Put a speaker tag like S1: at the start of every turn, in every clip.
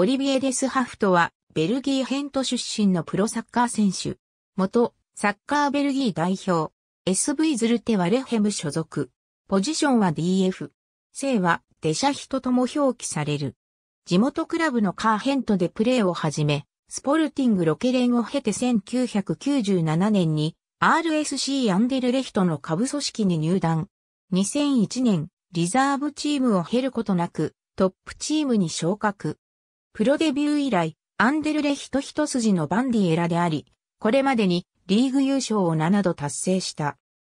S1: オリビエ・デス・ハフトは、ベルギーヘント出身のプロサッカー選手。元、サッカーベルギー代表。SV ズルテはレヘム所属。ポジションは DF。姓は、デシャヒトとも表記される。地元クラブのカーヘントでプレーを始め、スポルティングロケレンを経て1997年に RSC アンデルレヒトの下部組織に入団。2001年、リザーブチームを経ることなく、トップチームに昇格。プロデビュー以来、アンデルレヒト一筋のバンディエラであり、これまでにリーグ優勝を7度達成した。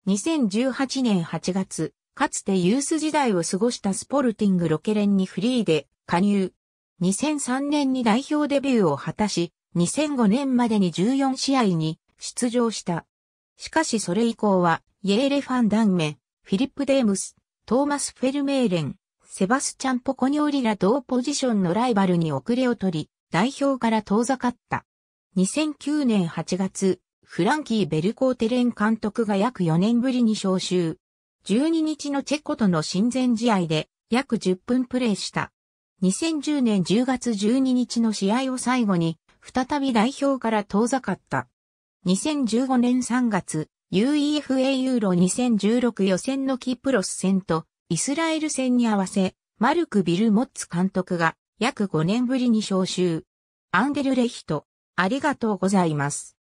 S1: 2018年8月、かつてユース時代を過ごしたスポルティングロケレンにフリーで加入。2003年に代表デビューを果たし、2005年までに14試合に出場した。しかしそれ以降は、イエーレ・ファン・ダンメ、フィリップ・デームス、トーマス・フェルメーレン、セバスチャン・ポコニョーリら同ポジションのライバルに遅れを取り、代表から遠ざかった。2009年8月、フランキー・ベルコーテレン監督が約4年ぶりに招集。12日のチェコとの親善試合で約10分プレーした。2010年10月12日の試合を最後に、再び代表から遠ざかった。2015年3月、UEFA ユーロ2016予選のキプロス戦とイスラエル戦に合わせ、マルク・ビル・モッツ監督が約5年ぶりに招集。アンデルレヒト、ありがとうございます。